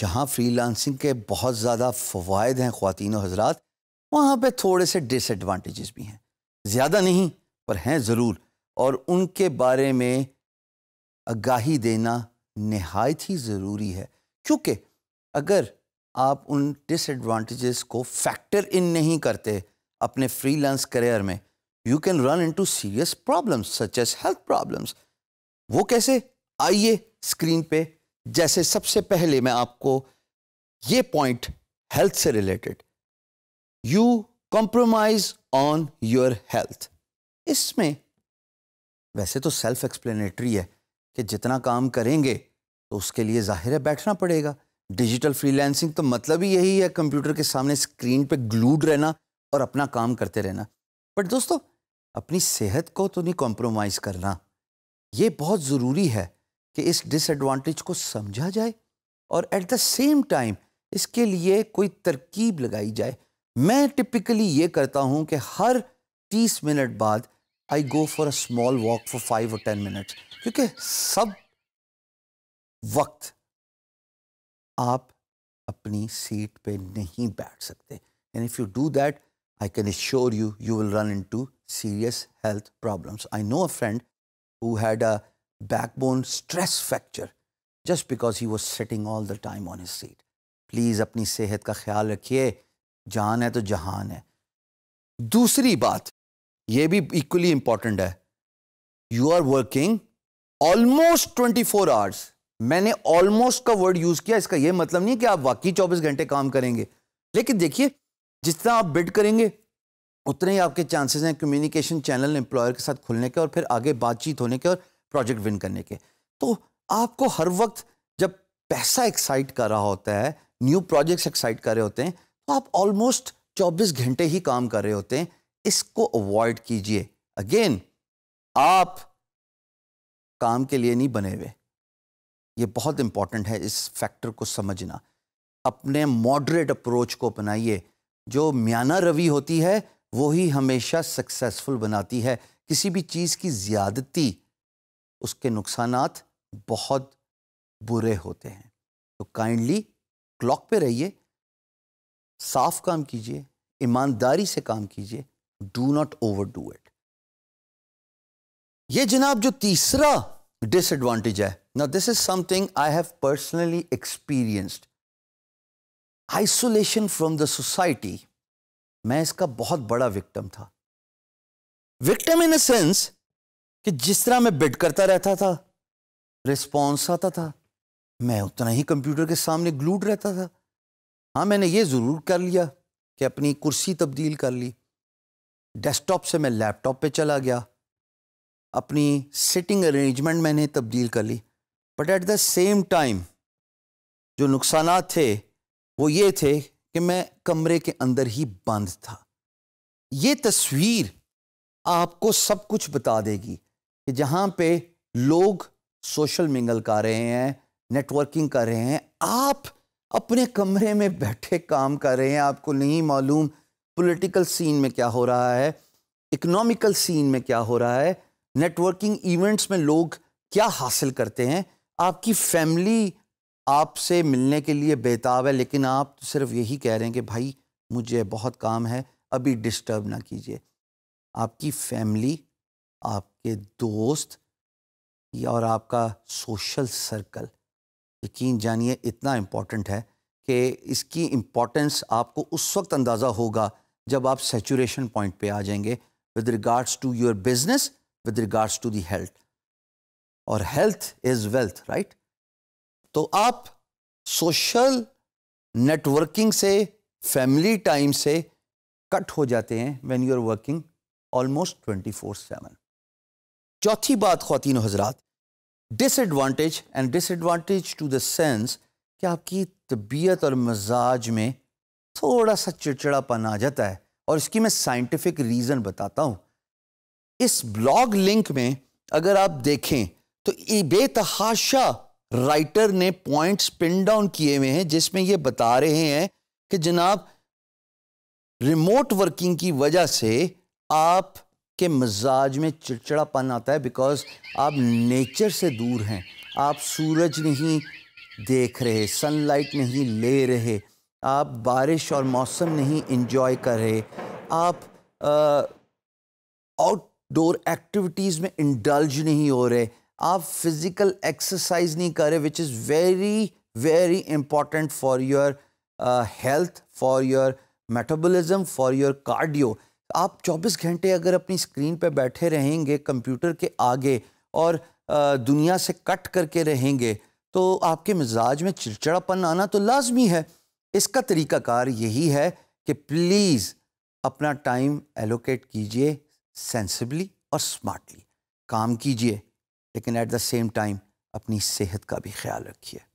जहाँ फ्रीलांसिंग के बहुत ज़्यादा फ़वाद हैं ख़वान हजरात वहाँ पर थोड़े से डिसएडवांटेजेस भी हैं ज़्यादा नहीं पर हैं ज़रूर और उनके बारे में आगाही देना नहायत ही ज़रूरी है क्योंकि अगर आप उन डिसएडवांटेजेस को फैक्टर इन नहीं करते अपने फ्रीलांस करियर में you can run into serious problems such as health problems वो कैसे आइए स्क्रीन पे जैसे सबसे पहले मैं आपको ये पॉइंट हेल्थ से related you compromise on your health इसमें वैसे तो सेल्फ एक्सप्लेनेटरी है कि जितना काम करेंगे तो उसके लिए जाहिर है बैठना पड़ेगा डिजिटल फ्रीलांसिंग तो मतलब ही यही है कंप्यूटर के सामने स्क्रीन पे ग्लूड रहना और अपना काम करते रहना बट दोस्तों अपनी सेहत को तो नहीं कॉम्प्रोमाइज़ करना ये बहुत ज़रूरी है कि इस डिसएडवांटेज को समझा जाए और एट द सेम टाइम इसके लिए कोई तरकीब लगाई जाए मैं टिपिकली ये करता हूँ कि हर तीस मिनट बाद I go for a small walk for five और टेन मिनट्स क्योंकि सब वक्त आप अपनी सीट पे नहीं बैठ सकते and if you do that I can sure you you will run in to serious health problems I know a friend who had a backbone stress fracture just because he was sitting all the time on his seat please अपनी सेहत का ख्याल रखिए जान है तो जहान है दूसरी बात यह भी इक्वली इंपॉर्टेंट है you are working almost twenty four hours मैंने ऑलमोस्ट का वर्ड यूज किया इसका यह मतलब नहीं कि आप वाकई चौबीस घंटे काम करेंगे लेकिन देखिए जितना आप बिड करेंगे उतने ही आपके चांसेस हैं कम्युनिकेशन चैनल एम्प्लॉयर के साथ खुलने के और फिर आगे बातचीत होने के और प्रोजेक्ट विन करने के तो आपको हर वक्त जब पैसा एक्साइट कर रहा होता है न्यू प्रोजेक्ट्स एक्साइट कर रहे होते हैं तो आप ऑलमोस्ट 24 घंटे ही काम कर रहे होते हैं इसको अवॉइड कीजिए अगेन आप काम के लिए नहीं बने हुए ये बहुत इंपॉर्टेंट है इस फैक्टर को समझना अपने मॉडरेट अप्रोच को अपनाइए जो म्याना रवि होती है वो ही हमेशा सक्सेसफुल बनाती है किसी भी चीज़ की ज़्यादती उसके नुकसान बहुत बुरे होते हैं तो काइंडली क्लॉक पे रहिए साफ काम कीजिए ईमानदारी से काम कीजिए do not over do it ये जनाब जो तीसरा डिसएडवांटेज है ना this is something I have personally experienced isolation from the society मैं इसका बहुत बड़ा विक्टम था विक्टम इन अ सेंस कि जिस तरह मैं बिट करता रहता था रिस्पॉन्स आता था मैं उतना ही कंप्यूटर के सामने ग्लूड रहता था हाँ मैंने ये ज़रूर कर लिया कि अपनी कुर्सी तब्दील कर ली डेस्कटॉप से मैं लैपटॉप पे चला गया अपनी सिटिंग अरेंजमेंट मैंने तब्दील कर ली but at the same time जो नुकसान थे वो ये थे कि मैं कमरे के अंदर ही बंद था ये तस्वीर आपको सब कुछ बता देगी कि जहाँ पे लोग सोशल मिंगल कर रहे हैं नेटवर्किंग कर रहे हैं आप अपने कमरे में बैठे काम कर रहे हैं आपको नहीं मालूम पॉलिटिकल सीन में क्या हो रहा है इकोनॉमिकल सीन में क्या हो रहा है नेटवर्किंग इवेंट्स में लोग क्या हासिल करते हैं आपकी फैमिली आपसे मिलने के लिए बेताब है लेकिन आप तो सिर्फ यही कह रहे हैं कि भाई मुझे बहुत काम है अभी डिस्टर्ब ना कीजिए आपकी फैमिली आपके दोस्त और आपका सोशल सर्कल यकीन जानिए इतना इम्पॉर्टेंट है कि इसकी इम्पॉर्टेंस आपको उस वक्त अंदाज़ा होगा जब आप सेचुरेशन पॉइंट पे आ जाएंगे with regards to your business with regards to the health और हेल्थ इज वेल्थ राइट तो आप सोशल नेटवर्किंग से फैमिली टाइम से कट हो जाते हैं when you are working almost twenty four seven चौथी बात खातिन हजरात disadvantage and disadvantage to the sense कि आपकी तबीयत और मिजाज में थोड़ा सा चिड़चिड़ापन आ जाता है और इसकी मैं साइंटिफिक रीज़न बताता हूँ इस ब्लॉग लिंक में अगर आप देखें तो बेतहाशा राइटर ने पॉइंट्स पिन डाउन किए हुए हैं जिसमें ये बता रहे हैं कि जनाब रिमोट वर्किंग की वजह से आप के मिजाज में चिड़चिड़ापन आता है बिकॉज आप नेचर से दूर हैं आप सूरज नहीं देख रहे सनलाइट नहीं ले रहे आप बारिश और मौसम नहीं इंजॉय कर रहे आप आउट डोर एक्टिविटीज़ में इंडल्ज नहीं हो रहे आप फिज़िकल एक्सरसाइज नहीं कर रहे which is very very important for your health for your metabolism for your cardio आप 24 घंटे अगर अपनी स्क्रीन पर बैठे रहेंगे कंप्यूटर के आगे और uh, दुनिया से कट करके रहेंगे तो आपके मिजाज में चिड़चिड़ापन आना तो लाजमी है इसका तरीकाकार यही है कि प्लीज़ अपना टाइम एलोकेट कीजिए सेंसिबली और स्मार्टली काम कीजिए लेकिन एट द सेम टाइम अपनी सेहत का भी ख्याल रखिए